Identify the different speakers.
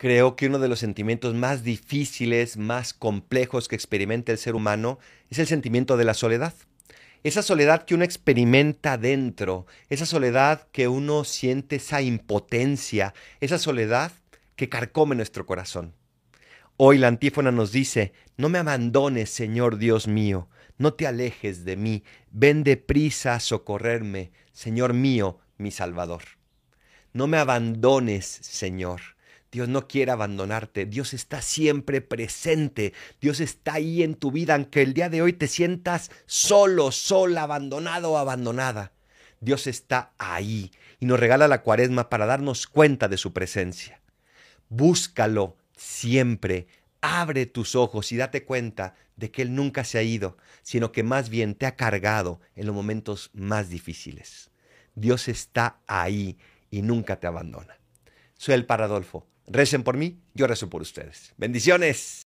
Speaker 1: Creo que uno de los sentimientos más difíciles, más complejos que experimenta el ser humano es el sentimiento de la soledad. Esa soledad que uno experimenta dentro, esa soledad que uno siente esa impotencia, esa soledad que carcome nuestro corazón. Hoy la antífona nos dice, no me abandones, Señor Dios mío, no te alejes de mí, ven deprisa a socorrerme, Señor mío, mi Salvador. No me abandones, Señor. Dios no quiere abandonarte, Dios está siempre presente, Dios está ahí en tu vida, aunque el día de hoy te sientas solo, sola, abandonado o abandonada. Dios está ahí y nos regala la cuaresma para darnos cuenta de su presencia. Búscalo siempre, abre tus ojos y date cuenta de que Él nunca se ha ido, sino que más bien te ha cargado en los momentos más difíciles. Dios está ahí y nunca te abandona. Soy el Paradolfo. Recen por mí, yo rezo por ustedes. Bendiciones.